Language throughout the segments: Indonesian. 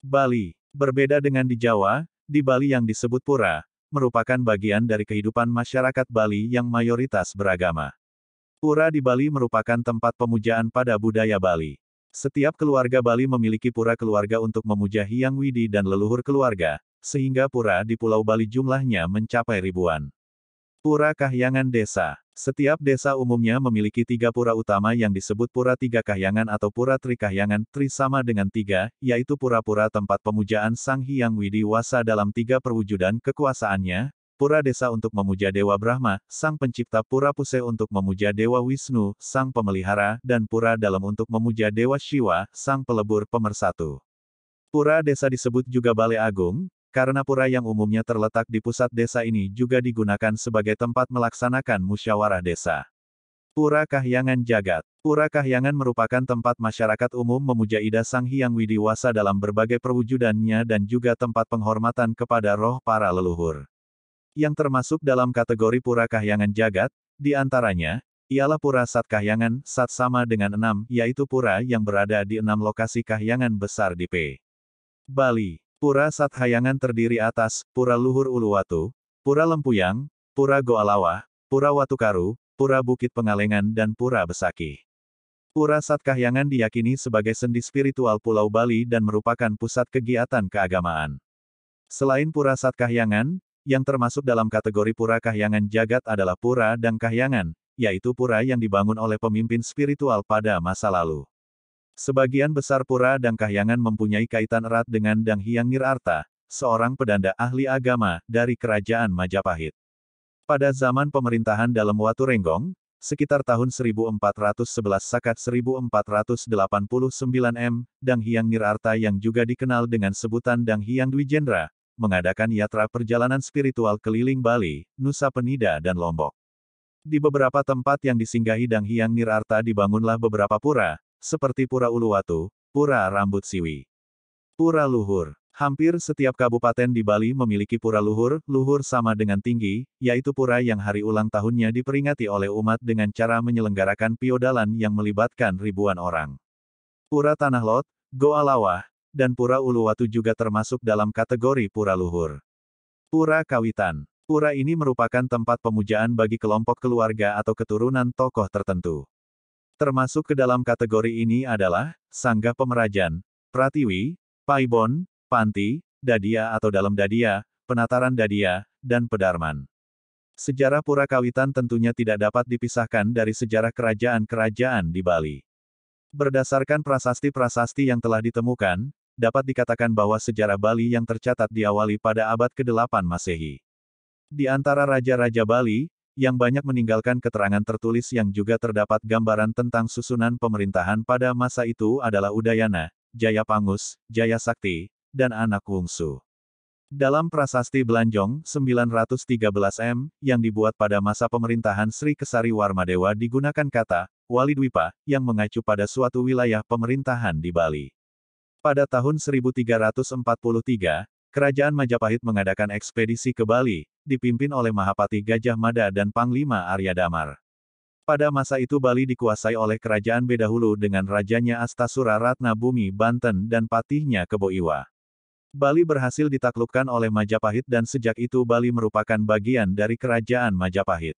Bali, berbeda dengan di Jawa, di Bali yang disebut pura, merupakan bagian dari kehidupan masyarakat Bali yang mayoritas beragama. Pura di Bali merupakan tempat pemujaan pada budaya Bali. Setiap keluarga Bali memiliki pura keluarga untuk memuja Hyang Widi dan leluhur keluarga, sehingga pura di Pulau Bali jumlahnya mencapai ribuan. Pura Kahyangan Desa Setiap desa umumnya memiliki tiga pura utama yang disebut pura tiga kahyangan atau pura trikahyangan, tri sama dengan tiga, yaitu pura-pura tempat pemujaan Sang Hyang Widiwasa dalam tiga perwujudan kekuasaannya, pura desa untuk memuja Dewa Brahma, sang pencipta pura Puse untuk memuja Dewa Wisnu, sang pemelihara, dan pura dalam untuk memuja Dewa Shiwa, sang pelebur pemersatu. Pura desa disebut juga Balai Agung, karena pura yang umumnya terletak di pusat desa ini juga digunakan sebagai tempat melaksanakan musyawarah desa. Pura Kahyangan Jagat Pura Kahyangan merupakan tempat masyarakat umum memuja Ida Sang Hyang Widiwasa dalam berbagai perwujudannya dan juga tempat penghormatan kepada roh para leluhur. Yang termasuk dalam kategori Pura Kahyangan Jagat, di antaranya, ialah Pura Sat Kahyangan, Sat sama dengan enam, yaitu pura yang berada di enam lokasi kahyangan besar di P. Bali. Pura Sathayangan terdiri atas, Pura Luhur Uluwatu, Pura Lempuyang, Pura Goalawa, Pura Watukaru, Pura Bukit Pengalengan dan Pura Besaki. Pura Satkahyangan diyakini sebagai sendi spiritual Pulau Bali dan merupakan pusat kegiatan keagamaan. Selain Pura Satkahyangan, yang termasuk dalam kategori Pura Kahyangan Jagat adalah Pura dan Kahyangan, yaitu pura yang dibangun oleh pemimpin spiritual pada masa lalu. Sebagian besar pura dan Kahyangan mempunyai kaitan erat dengan Dang Hyang Nirarta, seorang pedanda ahli agama dari Kerajaan Majapahit. Pada zaman pemerintahan dalam Watu Renggong, sekitar tahun 1411 Sakat 1489 M, Dang Hyang Nirarta yang juga dikenal dengan sebutan Dang Hyang Dwijendra, mengadakan yatra perjalanan spiritual keliling Bali, Nusa Penida dan Lombok. Di beberapa tempat yang disinggahi Dang Hyang Nirarta dibangunlah beberapa pura, seperti Pura Uluwatu, Pura Rambut Siwi. Pura Luhur. Hampir setiap kabupaten di Bali memiliki pura luhur, luhur sama dengan tinggi, yaitu pura yang hari ulang tahunnya diperingati oleh umat dengan cara menyelenggarakan piodalan yang melibatkan ribuan orang. Pura Tanah Lot, Goa Lawah, dan Pura Uluwatu juga termasuk dalam kategori pura luhur. Pura Kawitan. Pura ini merupakan tempat pemujaan bagi kelompok keluarga atau keturunan tokoh tertentu. Termasuk ke dalam kategori ini adalah, sanggah Pemerajan, Pratiwi, Paibon, Panti, Dadia atau dalam Dadia, Penataran Dadia, dan Pedarman. Sejarah pura kawitan tentunya tidak dapat dipisahkan dari sejarah kerajaan-kerajaan di Bali. Berdasarkan prasasti-prasasti yang telah ditemukan, dapat dikatakan bahwa sejarah Bali yang tercatat diawali pada abad ke-8 Masehi. Di antara raja-raja Bali, yang banyak meninggalkan keterangan tertulis yang juga terdapat gambaran tentang susunan pemerintahan pada masa itu adalah Udayana, Jaya Pangus, Jaya Sakti, dan anak Wungsu. Dalam prasasti Belanjong 913 M yang dibuat pada masa pemerintahan Sri Kesari Warmadewa digunakan kata Walidwipa yang mengacu pada suatu wilayah pemerintahan di Bali. Pada tahun 1343, Kerajaan Majapahit mengadakan ekspedisi ke Bali, dipimpin oleh Mahapati Gajah Mada dan Panglima Arya Damar. Pada masa itu Bali dikuasai oleh kerajaan Bedahulu dengan rajanya Astasura Ratna Bumi Banten dan patihnya Kebo Iwa. Bali berhasil ditaklukkan oleh Majapahit dan sejak itu Bali merupakan bagian dari kerajaan Majapahit.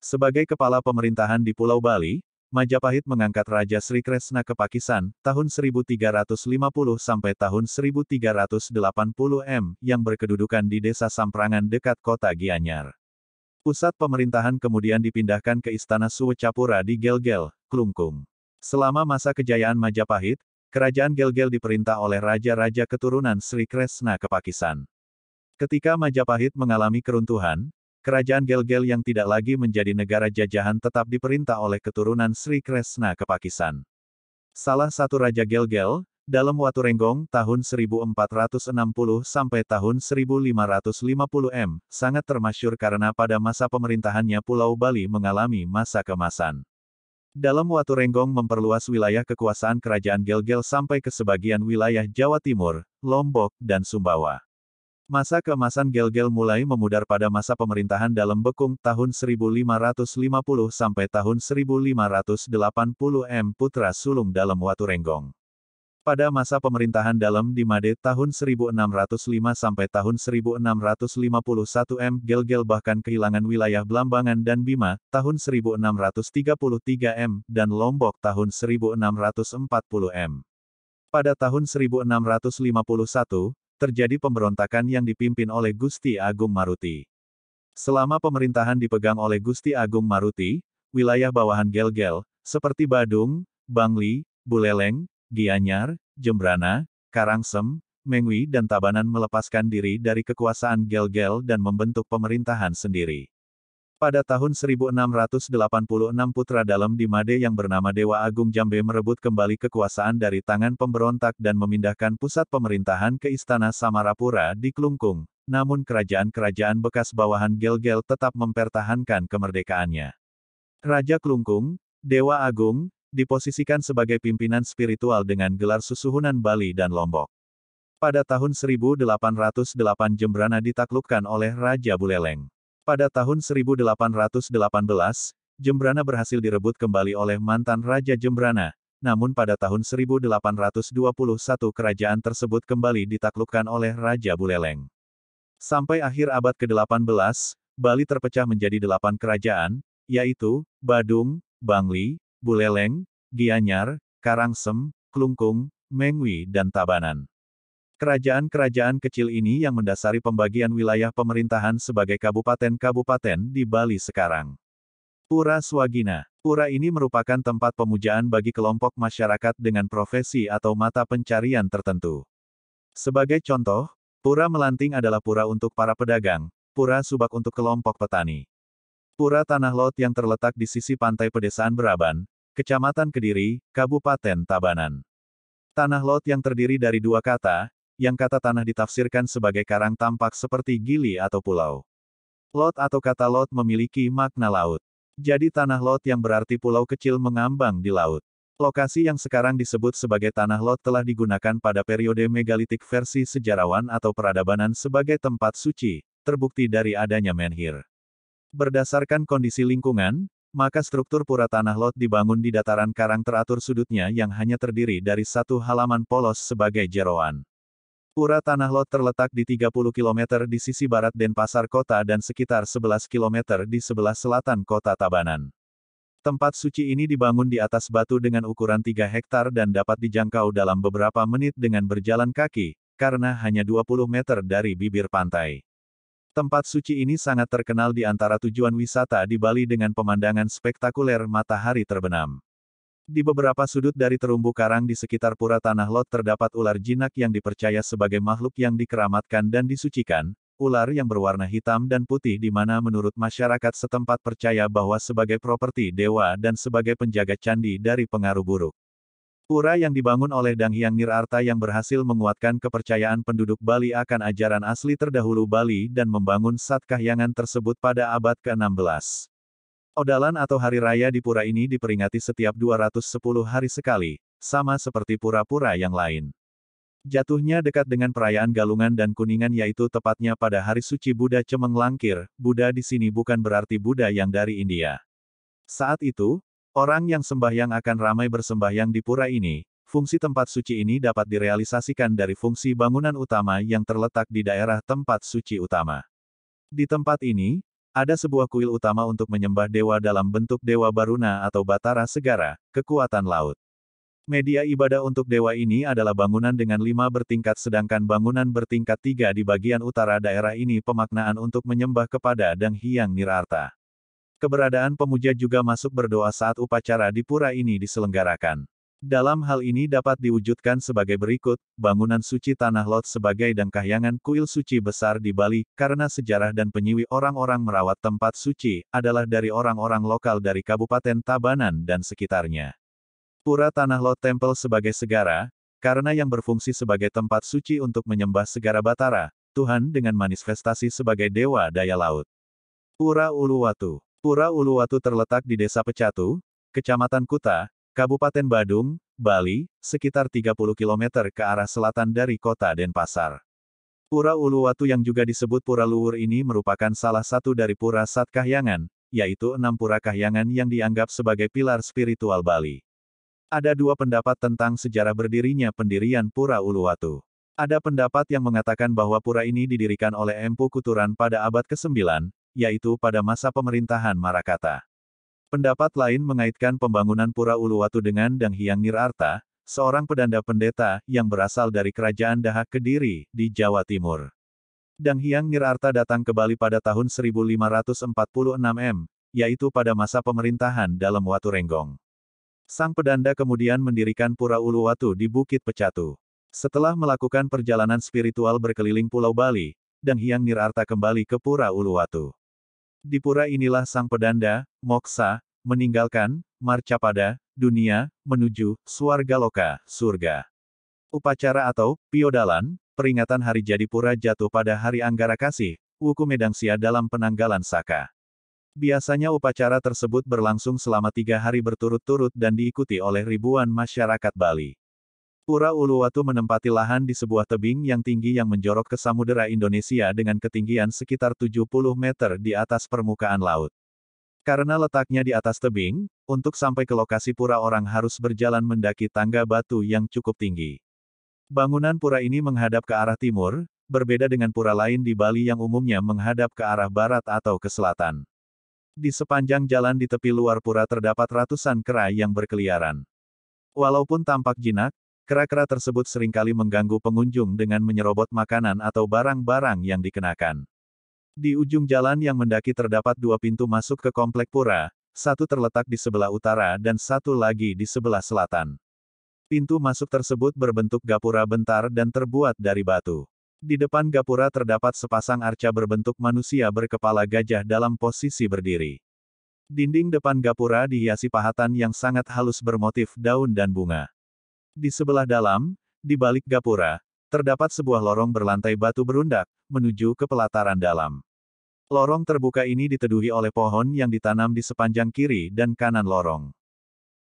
Sebagai kepala pemerintahan di Pulau Bali, Majapahit mengangkat Raja Sri Kresna ke Pakistan, tahun 1350 sampai tahun 1380 M, yang berkedudukan di desa Samprangan dekat kota Gianyar. Pusat pemerintahan kemudian dipindahkan ke Istana Suwecapura di Gelgel, Klungkung. Selama masa kejayaan Majapahit, kerajaan Gelgel diperintah oleh raja-raja keturunan Sri Kresna ke Pakistan. Ketika Majapahit mengalami keruntuhan, kerajaan Gelgel yang tidak lagi menjadi negara jajahan tetap diperintah oleh keturunan Sri Kresna ke Pakistan. Salah satu Raja Gelgel, dalam Watu Renggong tahun 1460 sampai tahun 1550 M, sangat termasyur karena pada masa pemerintahannya Pulau Bali mengalami masa kemasan. Dalam Watu Renggong memperluas wilayah kekuasaan kerajaan Gelgel sampai ke sebagian wilayah Jawa Timur, Lombok, dan Sumbawa. Masa keemasan gel-gel mulai memudar pada masa pemerintahan dalam Bekung tahun 1550 sampai tahun 1580 M. Putra Sulung dalam Watu Renggong. Pada masa pemerintahan dalam di Made tahun 1605 sampai tahun 1651 M. Gelgel bahkan kehilangan wilayah Blambangan dan Bima tahun 1633 M. dan Lombok tahun 1640 M. Pada tahun 1651, terjadi pemberontakan yang dipimpin oleh Gusti Agung Maruti. Selama pemerintahan dipegang oleh Gusti Agung Maruti, wilayah bawahan Gelgel, seperti Badung, Bangli, Buleleng, Gianyar, Jembrana, Karangsem, Mengwi dan Tabanan melepaskan diri dari kekuasaan Gelgel dan membentuk pemerintahan sendiri. Pada tahun 1686 putra dalam di Made yang bernama Dewa Agung Jambe merebut kembali kekuasaan dari tangan pemberontak dan memindahkan pusat pemerintahan ke Istana Samarapura di Klungkung, namun kerajaan-kerajaan bekas bawahan Gelgel tetap mempertahankan kemerdekaannya. Raja Klungkung, Dewa Agung, diposisikan sebagai pimpinan spiritual dengan gelar susuhunan Bali dan Lombok. Pada tahun 1808 Jembrana ditaklukkan oleh Raja Buleleng. Pada tahun 1818, Jembrana berhasil direbut kembali oleh mantan Raja Jembrana, namun pada tahun 1821 kerajaan tersebut kembali ditaklukkan oleh Raja Buleleng. Sampai akhir abad ke-18, Bali terpecah menjadi delapan kerajaan, yaitu Badung, Bangli, Buleleng, Gianyar, Karangsem, Klungkung, Mengwi dan Tabanan. Kerajaan-kerajaan kecil ini yang mendasari pembagian wilayah pemerintahan sebagai kabupaten-kabupaten di Bali sekarang. Pura Swagina. Pura ini merupakan tempat pemujaan bagi kelompok masyarakat dengan profesi atau mata pencarian tertentu. Sebagai contoh, Pura Melanting adalah pura untuk para pedagang, Pura Subak untuk kelompok petani. Pura Tanah Lot yang terletak di sisi pantai pedesaan Beraban, Kecamatan Kediri, Kabupaten Tabanan. Tanah Lot yang terdiri dari dua kata, yang kata tanah ditafsirkan sebagai karang tampak seperti gili atau pulau. Lot atau kata lot memiliki makna laut. Jadi tanah lot yang berarti pulau kecil mengambang di laut. Lokasi yang sekarang disebut sebagai tanah lot telah digunakan pada periode megalitik versi sejarawan atau peradabanan sebagai tempat suci, terbukti dari adanya menhir. Berdasarkan kondisi lingkungan, maka struktur pura tanah lot dibangun di dataran karang teratur sudutnya yang hanya terdiri dari satu halaman polos sebagai jeroan. Pura Tanah Lot terletak di 30 km di sisi barat Denpasar kota dan sekitar 11 km di sebelah selatan kota Tabanan. Tempat suci ini dibangun di atas batu dengan ukuran 3 hektar dan dapat dijangkau dalam beberapa menit dengan berjalan kaki, karena hanya 20 meter dari bibir pantai. Tempat suci ini sangat terkenal di antara tujuan wisata di Bali dengan pemandangan spektakuler matahari terbenam. Di beberapa sudut dari terumbu karang di sekitar pura Tanah Lot terdapat ular jinak yang dipercaya sebagai makhluk yang dikeramatkan dan disucikan, ular yang berwarna hitam dan putih di mana menurut masyarakat setempat percaya bahwa sebagai properti dewa dan sebagai penjaga candi dari pengaruh buruk. Pura yang dibangun oleh Dang Hyang Nirarta yang berhasil menguatkan kepercayaan penduduk Bali akan ajaran asli terdahulu Bali dan membangun Satkahyangan tersebut pada abad ke-16. Odalan atau hari raya di pura ini diperingati setiap 210 hari sekali, sama seperti pura-pura yang lain. Jatuhnya dekat dengan perayaan Galungan dan Kuningan yaitu tepatnya pada hari suci Buddha Cemeng Langkir, Buddha di sini bukan berarti Buddha yang dari India. Saat itu, orang yang sembahyang akan ramai bersembahyang di pura ini, fungsi tempat suci ini dapat direalisasikan dari fungsi bangunan utama yang terletak di daerah tempat suci utama. Di tempat ini, ada sebuah kuil utama untuk menyembah dewa dalam bentuk Dewa Baruna atau Batara Segara, kekuatan laut. Media ibadah untuk dewa ini adalah bangunan dengan lima bertingkat sedangkan bangunan bertingkat tiga di bagian utara daerah ini pemaknaan untuk menyembah kepada Dang Hyang Nirarta. Keberadaan pemuja juga masuk berdoa saat upacara di pura ini diselenggarakan. Dalam hal ini dapat diwujudkan sebagai berikut, bangunan suci Tanah Lot sebagai dangkahyangan kuil suci besar di Bali, karena sejarah dan penyiwi orang-orang merawat tempat suci, adalah dari orang-orang lokal dari Kabupaten Tabanan dan sekitarnya. Pura Tanah Lot Temple sebagai segara, karena yang berfungsi sebagai tempat suci untuk menyembah segara Batara, Tuhan dengan manifestasi sebagai Dewa Daya Laut. Pura Uluwatu Pura Uluwatu terletak di Desa Pecatu, Kecamatan Kuta, Kabupaten Badung, Bali, sekitar 30 km ke arah selatan dari kota Denpasar. Pura Uluwatu yang juga disebut Pura Luwur ini merupakan salah satu dari Pura satkahyangan, yaitu enam Pura Kahyangan yang dianggap sebagai pilar spiritual Bali. Ada dua pendapat tentang sejarah berdirinya pendirian Pura Uluwatu. Ada pendapat yang mengatakan bahwa pura ini didirikan oleh Empu Kuturan pada abad ke-9, yaitu pada masa pemerintahan Marakata. Pendapat lain mengaitkan pembangunan Pura Uluwatu dengan Dang Hyang Nirarta, seorang pedanda pendeta yang berasal dari Kerajaan Dahak Kediri di Jawa Timur. Dang Hyang Nirarta datang ke Bali pada tahun 1546 M, yaitu pada masa pemerintahan dalam Watu Renggong. Sang pedanda kemudian mendirikan Pura Uluwatu di Bukit Pecatu. Setelah melakukan perjalanan spiritual berkeliling Pulau Bali, Dang Hyang Nirarta kembali ke Pura Uluwatu. Di pura inilah sang pedanda, Moksa, meninggalkan, marcapada, dunia, menuju, suarga loka surga. Upacara atau, piodalan, peringatan hari jadi pura jatuh pada hari Anggara Kasih, Wuku Medangsia dalam penanggalan Saka. Biasanya upacara tersebut berlangsung selama tiga hari berturut-turut dan diikuti oleh ribuan masyarakat Bali. Pura Uluwatu menempati lahan di sebuah tebing yang tinggi yang menjorok ke samudera Indonesia dengan ketinggian sekitar 70 meter di atas permukaan laut. Karena letaknya di atas tebing, untuk sampai ke lokasi pura orang harus berjalan mendaki tangga batu yang cukup tinggi. Bangunan pura ini menghadap ke arah timur, berbeda dengan pura lain di Bali yang umumnya menghadap ke arah barat atau ke selatan. Di sepanjang jalan di tepi luar pura terdapat ratusan kera yang berkeliaran. Walaupun tampak jinak, Kera-kera tersebut seringkali mengganggu pengunjung dengan menyerobot makanan atau barang-barang yang dikenakan. Di ujung jalan yang mendaki terdapat dua pintu masuk ke komplek pura, satu terletak di sebelah utara dan satu lagi di sebelah selatan. Pintu masuk tersebut berbentuk gapura bentar dan terbuat dari batu. Di depan gapura terdapat sepasang arca berbentuk manusia berkepala gajah dalam posisi berdiri. Dinding depan gapura dihiasi pahatan yang sangat halus bermotif daun dan bunga. Di sebelah dalam, di balik gapura, terdapat sebuah lorong berlantai batu berundak, menuju ke pelataran dalam. Lorong terbuka ini diteduhi oleh pohon yang ditanam di sepanjang kiri dan kanan lorong.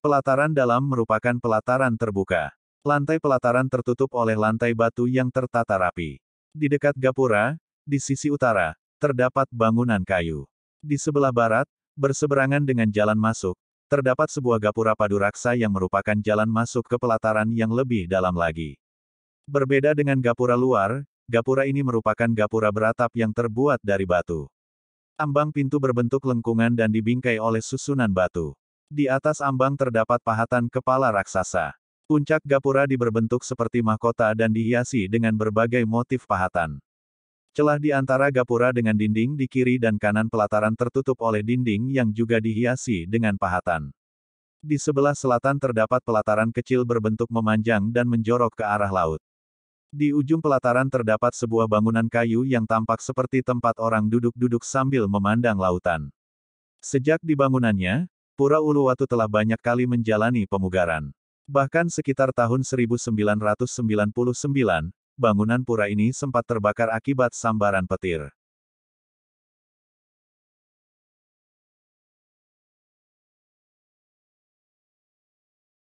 Pelataran dalam merupakan pelataran terbuka. Lantai pelataran tertutup oleh lantai batu yang tertata rapi. Di dekat gapura, di sisi utara, terdapat bangunan kayu. Di sebelah barat, berseberangan dengan jalan masuk, terdapat sebuah gapura padu raksa yang merupakan jalan masuk ke pelataran yang lebih dalam lagi. Berbeda dengan gapura luar, gapura ini merupakan gapura beratap yang terbuat dari batu. Ambang pintu berbentuk lengkungan dan dibingkai oleh susunan batu. Di atas ambang terdapat pahatan kepala raksasa. Puncak gapura diberbentuk seperti mahkota dan dihiasi dengan berbagai motif pahatan. Celah di antara gapura dengan dinding di kiri dan kanan pelataran tertutup oleh dinding yang juga dihiasi dengan pahatan. Di sebelah selatan terdapat pelataran kecil berbentuk memanjang dan menjorok ke arah laut. Di ujung pelataran terdapat sebuah bangunan kayu yang tampak seperti tempat orang duduk-duduk sambil memandang lautan. Sejak dibangunannya, Pura Uluwatu telah banyak kali menjalani pemugaran. Bahkan sekitar tahun 1999, bangunan pura ini sempat terbakar akibat sambaran petir.